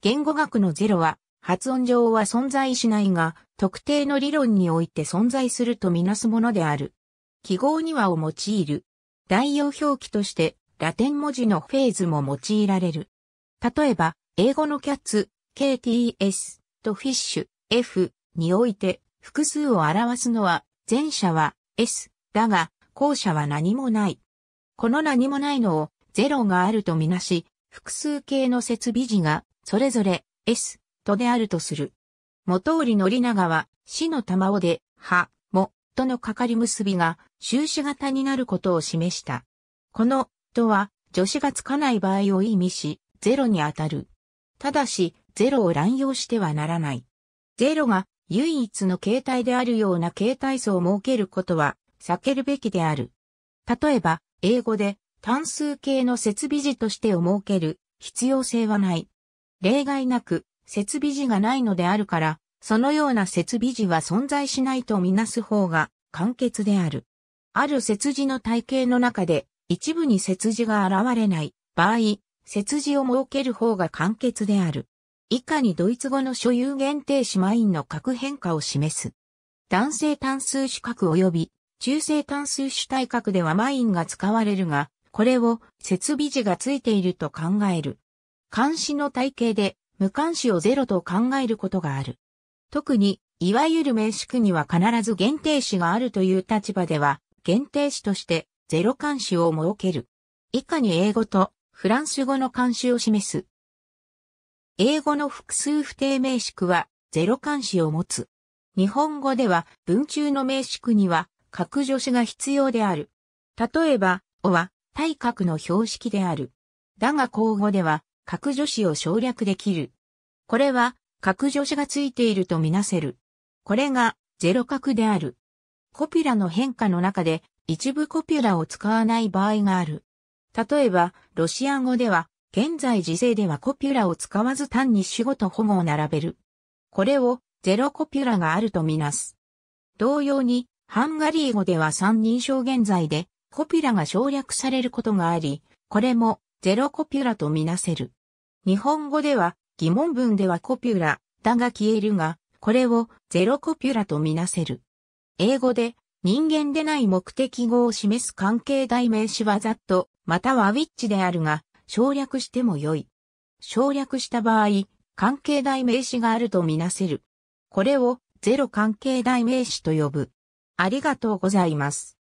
言語学のゼロは、発音上は存在しないが、特定の理論において存在するとみなすものである。記号にはを用いる。代用表記として、ラテン文字のフェーズも用いられる。例えば、英語のキャッツ、KTS とフィッシュ、F において、複数を表すのは、前者は S だが、後者は何もない。この何もないのを、ゼロがあるとみなし、複数形の設備字がそれぞれ S とであるとする。元織宣長は、死の玉尾で、は、も、とのかかり結びが、終始型になることを示した。この、とは、助詞がつかない場合を意味し、ゼロに当たる。ただし、ゼロを乱用してはならない。ゼロが唯一の形態であるような形態素を設けることは避けるべきである。例えば、英語で単数形の設備時としてを設ける必要性はない。例外なく設備時がないのであるから、そのような設備時は存在しないとみなす方が簡潔である。ある設備の体系の中で一部に設備が現れない場合、設備を設ける方が簡潔である。以下にドイツ語の所有限定詞マインの核変化を示す。男性単数主格及び中性単数主体格ではマインが使われるが、これを設備時がついていると考える。監視の体系で無監視をゼロと考えることがある。特に、いわゆる名詞区には必ず限定詞があるという立場では、限定詞としてゼロ監視を設ける。以下に英語とフランス語の監視を示す。英語の複数不定名詞区はゼロ監視を持つ。日本語では文中の名詞区には格助詞が必要である。例えば、おは対角の標識である。だが口語では格助詞を省略できる。これは、格助詞がついているとみなせる。これが、ゼロ格である。コピュラの変化の中で、一部コピュラを使わない場合がある。例えば、ロシア語では、現在時世ではコピュラを使わず単に主語と保護を並べる。これをゼロコピュラがあるとみなす。同様に、ハンガリー語では三人称現在でコピュラが省略されることがあり、これもゼロコピュラとみなせる。日本語では疑問文ではコピュラだが消えるが、これをゼロコピュラとみなせる。英語で人間でない目的語を示す関係代名詞はざっと、またはウィッチであるが、省略してもよい。省略した場合、関係代名詞があるとみなせる。これをゼロ関係代名詞と呼ぶ。ありがとうございます。